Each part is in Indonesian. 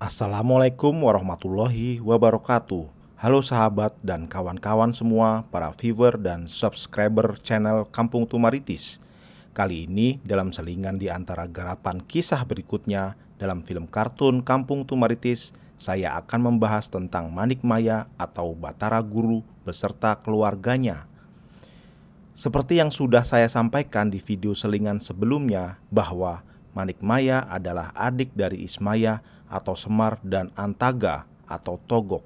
Assalamualaikum warahmatullahi wabarakatuh. Halo sahabat dan kawan-kawan semua para viewer dan subscriber channel Kampung Tumaritis. Kali ini dalam selingan di antara garapan kisah berikutnya dalam film kartun Kampung Tumaritis, saya akan membahas tentang Manik Maya atau Batara Guru beserta keluarganya seperti yang sudah saya sampaikan di video selingan sebelumnya, bahwa Manik Maya adalah adik dari Ismaya atau Semar dan Antaga atau Togok.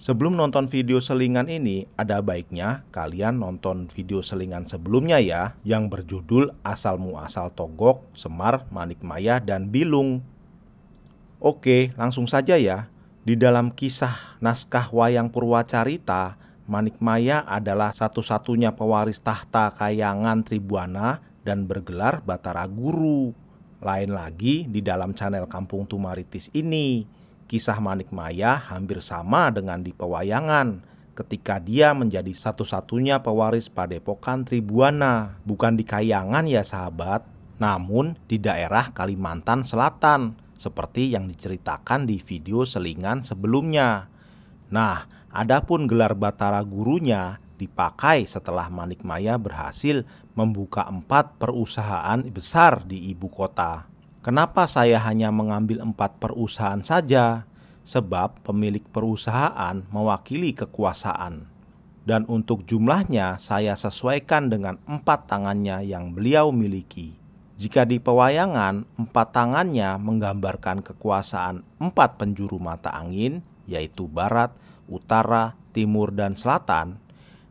Sebelum nonton video selingan ini, ada baiknya kalian nonton video selingan sebelumnya ya, yang berjudul Asal Muasal Togok, Semar, Manik Maya dan Bilung. Oke, langsung saja ya. Di dalam kisah naskah wayang Purwacarita, Maya adalah satu-satunya pewaris tahta Kayangan Tribuana dan bergelar Batara Guru. Lain lagi di dalam channel Kampung Tumaritis ini, kisah Manik Maya hampir sama dengan di pewayangan ketika dia menjadi satu-satunya pewaris Padepokan Tribuana, bukan di Kayangan ya sahabat, namun di daerah Kalimantan Selatan, seperti yang diceritakan di video selingan sebelumnya. Nah, adapun gelar Batara gurunya dipakai setelah Manik Maya berhasil membuka empat perusahaan besar di ibu kota. Kenapa saya hanya mengambil empat perusahaan saja? Sebab pemilik perusahaan mewakili kekuasaan. Dan untuk jumlahnya saya sesuaikan dengan empat tangannya yang beliau miliki. Jika di pewayangan, empat tangannya menggambarkan kekuasaan empat penjuru mata angin, yaitu barat, utara, timur, dan selatan.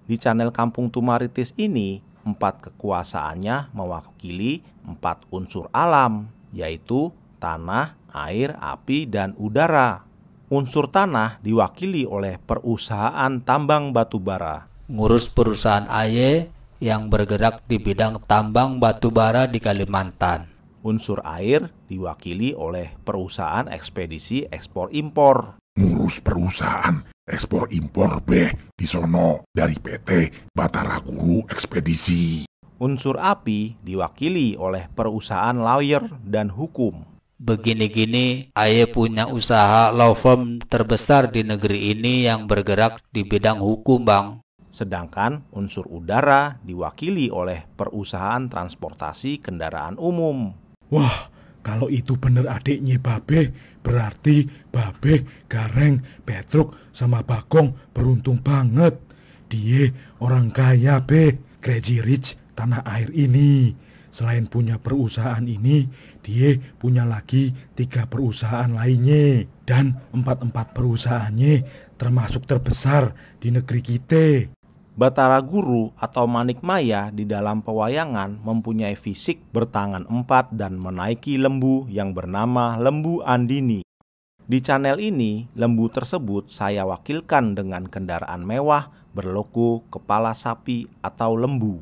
Di channel Kampung Tumaritis ini, empat kekuasaannya mewakili empat unsur alam, yaitu tanah, air, api, dan udara. Unsur tanah diwakili oleh perusahaan tambang batu bara. Ngurus perusahaan AY yang bergerak di bidang tambang batu bara di Kalimantan. Unsur air diwakili oleh perusahaan ekspedisi ekspor impor. Ngurus perusahaan ekspor impor beh di sono dari PT Batara Guru Ekspedisi. Unsur api diwakili oleh perusahaan lawyer dan hukum. Begini-gini, ayah punya usaha law firm terbesar di negeri ini yang bergerak di bidang hukum, Bang. Sedangkan unsur udara diwakili oleh perusahaan transportasi kendaraan umum. Wah, kalau itu benar adiknya Babe, Berarti Babe, Gareng, Petruk, sama bakong, beruntung banget. Dia orang kaya, Be. Crazy Rich tanah air ini. Selain punya perusahaan ini, dia punya lagi tiga perusahaan lainnya. Dan empat-empat perusahaannya termasuk terbesar di negeri kita. Batara Guru atau Manik Maya di dalam pewayangan mempunyai fisik bertangan empat dan menaiki lembu yang bernama Lembu Andini. Di channel ini, lembu tersebut saya wakilkan dengan kendaraan mewah berlogo kepala sapi atau lembu.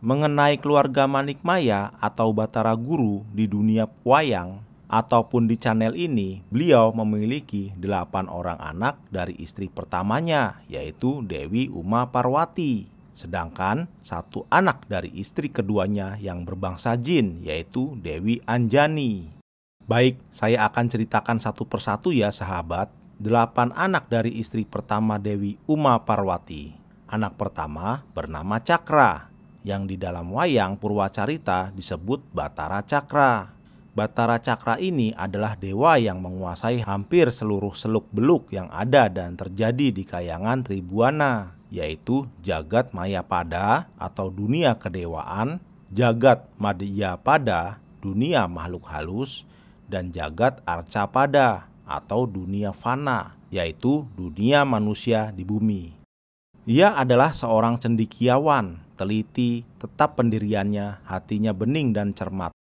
Mengenai keluarga Manik Maya atau Batara Guru di dunia wayang, ataupun di channel ini, beliau memiliki delapan orang anak dari istri pertamanya, yaitu Dewi Uma Parwati. Sedangkan satu anak dari istri keduanya yang berbangsa jin, yaitu Dewi Anjani. Baik, saya akan ceritakan satu persatu ya sahabat. Delapan anak dari istri pertama Dewi Uma Parwati. Anak pertama bernama Cakra, yang di dalam wayang Purwacarita disebut Batara Cakra. Batara Cakra ini adalah dewa yang menguasai hampir seluruh seluk-beluk yang ada dan terjadi di kayangan Tribuana, yaitu jagat Pada atau dunia kedewaan, jagat Pada, dunia makhluk halus, dan jagat Pada atau dunia fana, yaitu dunia manusia di bumi. Ia adalah seorang cendikiawan, teliti, tetap pendiriannya, hatinya bening dan cermat.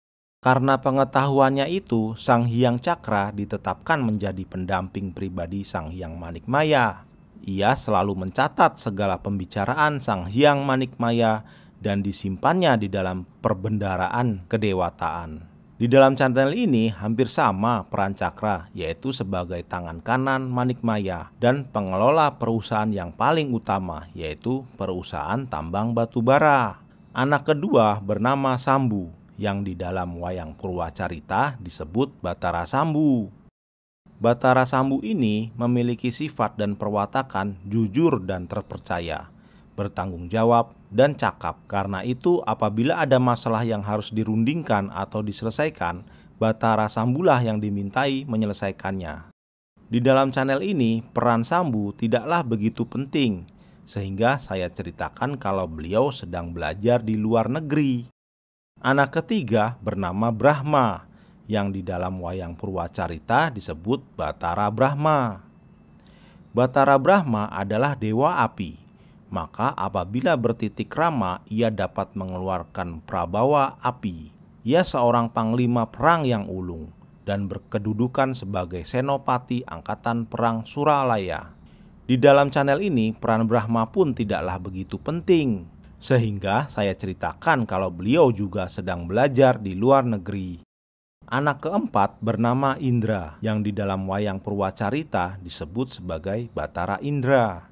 Karena pengetahuannya itu, Sang Hyang Cakra ditetapkan menjadi pendamping pribadi Sang Hyang Manikmaya. Ia selalu mencatat segala pembicaraan Sang Hyang Manikmaya dan disimpannya di dalam perbendaraan kedewataan. Di dalam channel ini hampir sama peran Cakra, yaitu sebagai tangan kanan Manikmaya dan pengelola perusahaan yang paling utama, yaitu perusahaan tambang batu bara. Anak kedua bernama Sambu, yang di dalam wayang Purwacarita disebut Batara Sambu. Batara Sambu ini memiliki sifat dan perwatakan jujur dan terpercaya, bertanggung jawab dan cakap. Karena itu apabila ada masalah yang harus dirundingkan atau diselesaikan, Batara Sambulah yang dimintai menyelesaikannya. Di dalam channel ini, peran Sambu tidaklah begitu penting, sehingga saya ceritakan kalau beliau sedang belajar di luar negeri. Anak ketiga bernama Brahma yang di dalam wayang Purwacarita disebut Batara Brahma. Batara Brahma adalah dewa api, maka apabila bertitik rama ia dapat mengeluarkan prabawa api. Ia seorang panglima perang yang ulung dan berkedudukan sebagai senopati angkatan perang Suralaya. Di dalam channel ini peran Brahma pun tidaklah begitu penting, sehingga saya ceritakan kalau beliau juga sedang belajar di luar negeri. Anak keempat bernama Indra yang di dalam wayang Purwacarita disebut sebagai Batara Indra.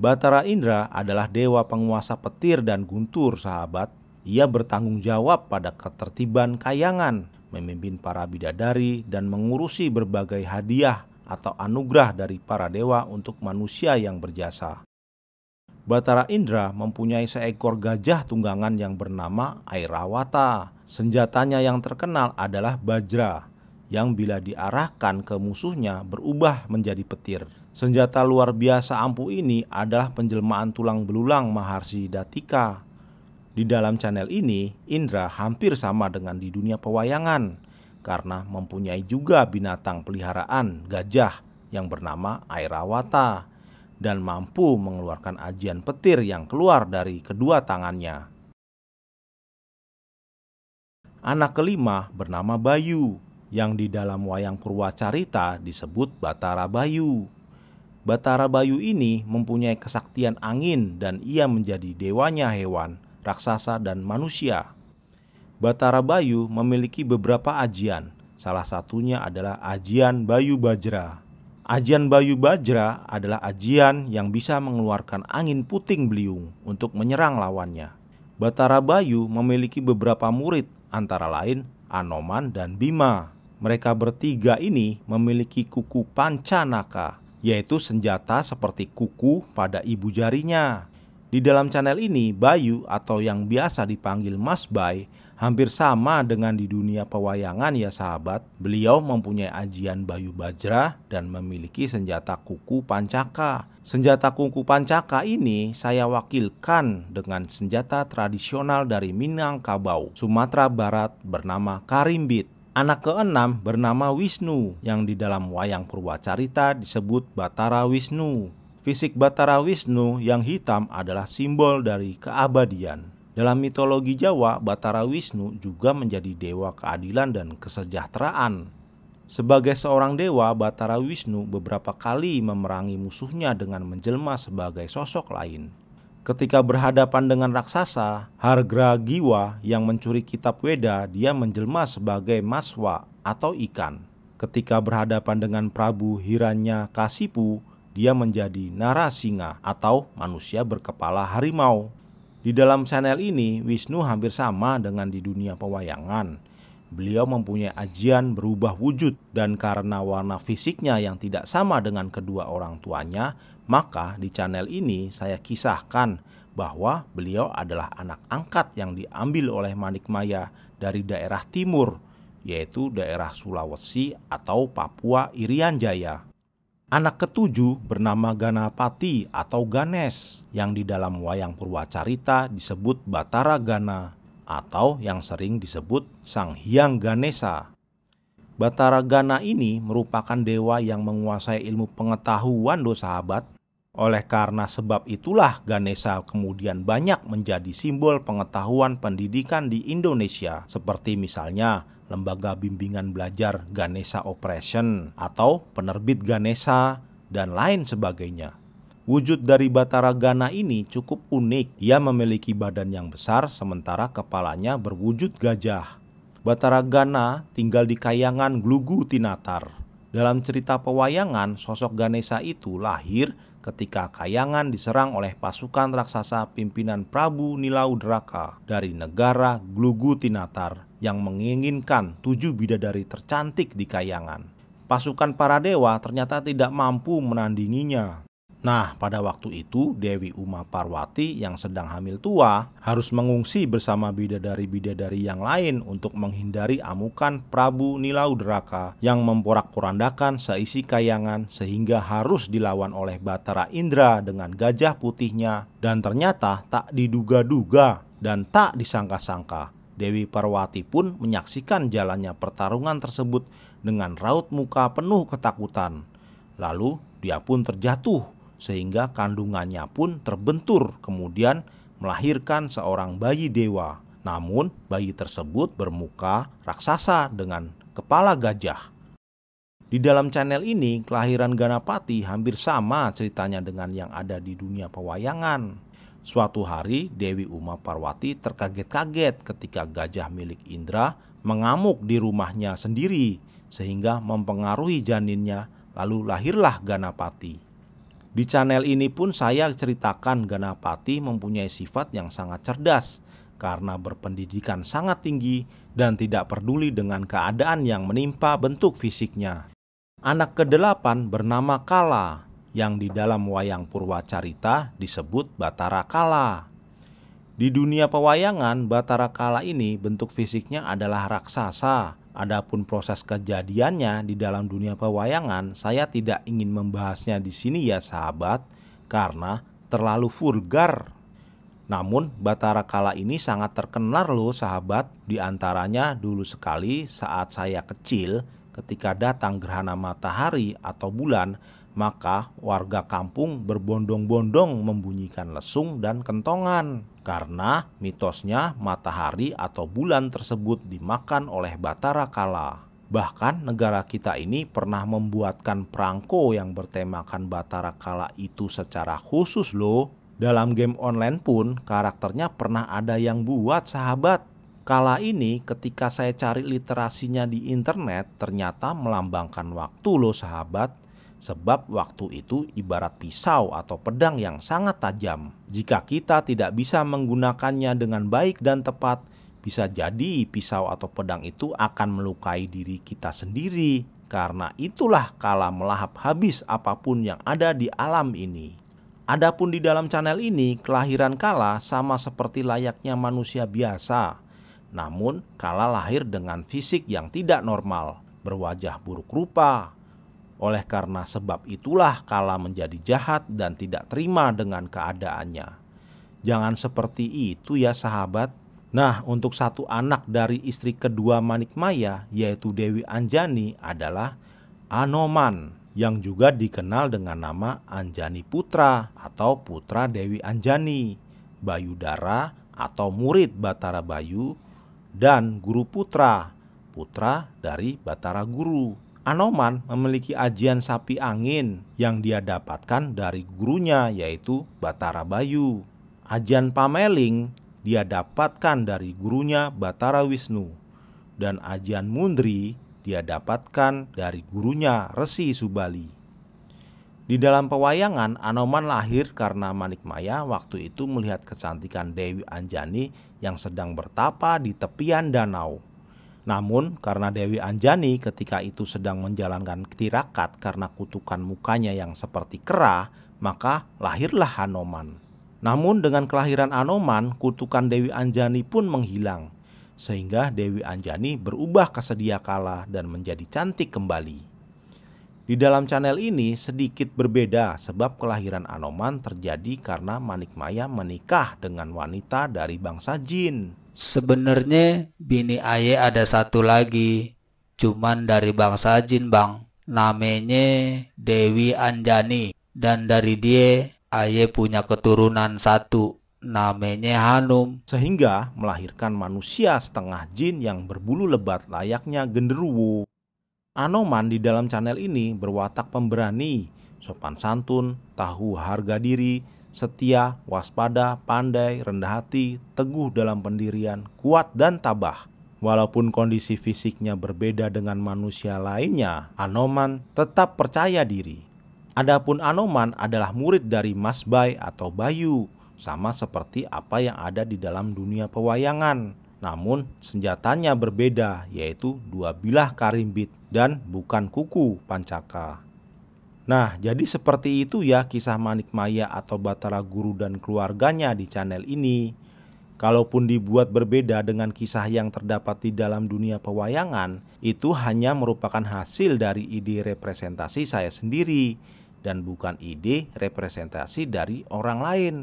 Batara Indra adalah dewa penguasa petir dan guntur sahabat. Ia bertanggung jawab pada ketertiban kayangan, memimpin para bidadari dan mengurusi berbagai hadiah atau anugerah dari para dewa untuk manusia yang berjasa. Batara Indra mempunyai seekor gajah tunggangan yang bernama Airawata. Senjatanya yang terkenal adalah Bajra, yang bila diarahkan ke musuhnya berubah menjadi petir. Senjata luar biasa ampuh ini adalah penjelmaan tulang belulang Maharsi Datika. Di dalam channel ini, Indra hampir sama dengan di dunia pewayangan karena mempunyai juga binatang peliharaan gajah yang bernama Airawata dan mampu mengeluarkan ajian petir yang keluar dari kedua tangannya. Anak kelima bernama Bayu, yang di dalam wayang Purwacarita disebut Batara Bayu. Batara Bayu ini mempunyai kesaktian angin dan ia menjadi dewanya hewan, raksasa dan manusia. Batara Bayu memiliki beberapa ajian, salah satunya adalah ajian Bayu Bajra. Ajian Bayu Bajra adalah ajian yang bisa mengeluarkan angin puting beliung untuk menyerang lawannya. Batara Bayu memiliki beberapa murid, antara lain Anoman dan Bima. Mereka bertiga ini memiliki kuku pancanaka, yaitu senjata seperti kuku pada ibu jarinya. Di dalam channel ini, Bayu atau yang biasa dipanggil Mas Bay hampir sama dengan di dunia pewayangan ya sahabat. Beliau mempunyai ajian Bayu Bajra dan memiliki senjata kuku pancaka. Senjata kuku pancaka ini saya wakilkan dengan senjata tradisional dari Minangkabau, Sumatera Barat bernama Karimbit. Anak keenam bernama Wisnu yang di dalam wayang Purwacarita disebut Batara Wisnu. Fisik Batara Wisnu yang hitam adalah simbol dari keabadian. Dalam mitologi Jawa, Batara Wisnu juga menjadi dewa keadilan dan kesejahteraan. Sebagai seorang dewa, Batara Wisnu beberapa kali memerangi musuhnya dengan menjelma sebagai sosok lain. Ketika berhadapan dengan raksasa, Giwa yang mencuri kitab Weda, dia menjelma sebagai maswa atau ikan. Ketika berhadapan dengan Prabu Hiranya Kasipu, dia menjadi narasinga atau manusia berkepala harimau. Di dalam channel ini, Wisnu hampir sama dengan di dunia pewayangan. Beliau mempunyai ajian berubah wujud dan karena warna fisiknya yang tidak sama dengan kedua orang tuanya, maka di channel ini saya kisahkan bahwa beliau adalah anak angkat yang diambil oleh Manik Maya dari daerah timur, yaitu daerah Sulawesi atau Papua Irian Jaya. Anak ketujuh bernama Ganapati atau Ganes yang di dalam wayang Purwacarita disebut Batara Gana atau yang sering disebut Sang Hyang Ganesa. Batara Gana ini merupakan dewa yang menguasai ilmu pengetahuan dosa sahabat. Oleh karena sebab itulah Ganesa kemudian banyak menjadi simbol pengetahuan pendidikan di Indonesia seperti misalnya Lembaga Bimbingan Belajar Ganesha Operation atau penerbit Ganesha dan lain sebagainya. Wujud dari Batara Gana ini cukup unik. Ia memiliki badan yang besar sementara kepalanya berwujud gajah. Batara Gana tinggal di kayangan Glugu Tinatar. Dalam cerita pewayangan, sosok Ganesha itu lahir ketika Kayangan diserang oleh pasukan raksasa pimpinan Prabu Nilaudraka dari negara Glugutinatar yang menginginkan tujuh bidadari tercantik di Kayangan. Pasukan para dewa ternyata tidak mampu menandinginya Nah, pada waktu itu Dewi Uma Parwati yang sedang hamil tua harus mengungsi bersama bidadari-bidadari yang lain untuk menghindari amukan Prabu Nilaudraka yang memporak-porandakan seisi kayangan sehingga harus dilawan oleh Batara Indra dengan gajah putihnya dan ternyata tak diduga-duga dan tak disangka-sangka Dewi Parwati pun menyaksikan jalannya pertarungan tersebut dengan raut muka penuh ketakutan. Lalu dia pun terjatuh sehingga kandungannya pun terbentur kemudian melahirkan seorang bayi dewa. Namun, bayi tersebut bermuka raksasa dengan kepala gajah. Di dalam channel ini, kelahiran Ganapati hampir sama ceritanya dengan yang ada di dunia pewayangan. Suatu hari, Dewi Uma Parwati terkaget-kaget ketika gajah milik Indra mengamuk di rumahnya sendiri, sehingga mempengaruhi janinnya. Lalu lahirlah Ganapati. Di channel ini pun saya ceritakan Ganapati mempunyai sifat yang sangat cerdas karena berpendidikan sangat tinggi dan tidak peduli dengan keadaan yang menimpa bentuk fisiknya. Anak kedelapan bernama Kala yang di dalam wayang Purwacarita disebut Batara Kala. Di dunia pewayangan, Batara Kala ini bentuk fisiknya adalah raksasa Adapun proses kejadiannya di dalam dunia pewayangan, saya tidak ingin membahasnya di sini ya sahabat, karena terlalu vulgar. Namun Batara kala ini sangat terkenal loh sahabat, di antaranya dulu sekali saat saya kecil ketika datang gerhana matahari atau bulan, maka warga kampung berbondong-bondong membunyikan lesung dan kentongan karena mitosnya matahari atau bulan tersebut dimakan oleh Batara Kala. Bahkan negara kita ini pernah membuatkan perangko yang bertemakan Batara Kala itu secara khusus loh. Dalam game online pun karakternya pernah ada yang buat sahabat. Kala ini ketika saya cari literasinya di internet ternyata melambangkan waktu loh sahabat. Sebab waktu itu ibarat pisau atau pedang yang sangat tajam. Jika kita tidak bisa menggunakannya dengan baik dan tepat, bisa jadi pisau atau pedang itu akan melukai diri kita sendiri. Karena itulah kala melahap habis apapun yang ada di alam ini. Adapun di dalam channel ini, kelahiran kala sama seperti layaknya manusia biasa. Namun, kala lahir dengan fisik yang tidak normal, berwajah buruk rupa, oleh karena sebab itulah kala menjadi jahat dan tidak terima dengan keadaannya. Jangan seperti itu ya sahabat. Nah, untuk satu anak dari istri kedua Manikmaya, yaitu Dewi Anjani, adalah Anoman yang juga dikenal dengan nama Anjani Putra atau Putra Dewi Anjani, Bayudara atau murid Batara Bayu, dan Guru Putra, putra dari Batara Guru. Anoman memiliki ajian sapi angin yang dia dapatkan dari gurunya yaitu Batara Bayu. Ajian pameling dia dapatkan dari gurunya Batara Wisnu dan ajian mundri dia dapatkan dari gurunya Resi Subali. Di dalam pewayangan Anoman lahir karena Manikmaya waktu itu melihat kecantikan Dewi Anjani yang sedang bertapa di tepian danau. Namun karena Dewi Anjani ketika itu sedang menjalankan tirakat karena kutukan mukanya yang seperti kera, maka lahirlah Hanoman. Namun dengan kelahiran Anoman, kutukan Dewi Anjani pun menghilang. Sehingga Dewi Anjani berubah kesedia kala dan menjadi cantik kembali. Di dalam channel ini sedikit berbeda sebab kelahiran Anoman terjadi karena Manikmaya menikah dengan wanita dari bangsa jin. Sebenarnya bini ayah ada satu lagi, cuman dari bangsa jin bang. Namanya Dewi Anjani dan dari dia ayah punya keturunan satu namanya Hanum. Sehingga melahirkan manusia setengah jin yang berbulu lebat layaknya genderuwo. Anoman di dalam channel ini berwatak pemberani, sopan santun, tahu harga diri, setia, waspada, pandai, rendah hati, teguh dalam pendirian, kuat dan tabah. Walaupun kondisi fisiknya berbeda dengan manusia lainnya, Anoman tetap percaya diri. Adapun Anoman adalah murid dari Mas Bay atau Bayu, sama seperti apa yang ada di dalam dunia pewayangan. Namun senjatanya berbeda yaitu dua bilah karimbit dan bukan kuku pancaka. Nah, jadi seperti itu ya kisah Manik Maya atau Batara Guru dan keluarganya di channel ini. Kalaupun dibuat berbeda dengan kisah yang terdapat di dalam dunia pewayangan, itu hanya merupakan hasil dari ide representasi saya sendiri dan bukan ide representasi dari orang lain.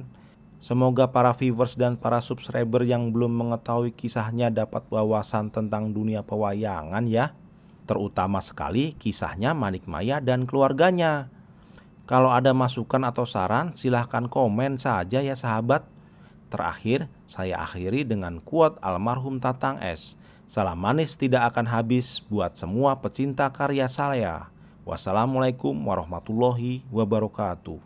Semoga para viewers dan para subscriber yang belum mengetahui kisahnya dapat wawasan tentang dunia pewayangan ya terutama sekali kisahnya Manik Maya dan keluarganya. Kalau ada masukan atau saran, silahkan komen saja ya sahabat. Terakhir, saya akhiri dengan kuat almarhum Tatang S. Salam manis tidak akan habis buat semua pecinta karya saya. Wassalamualaikum warahmatullahi wabarakatuh.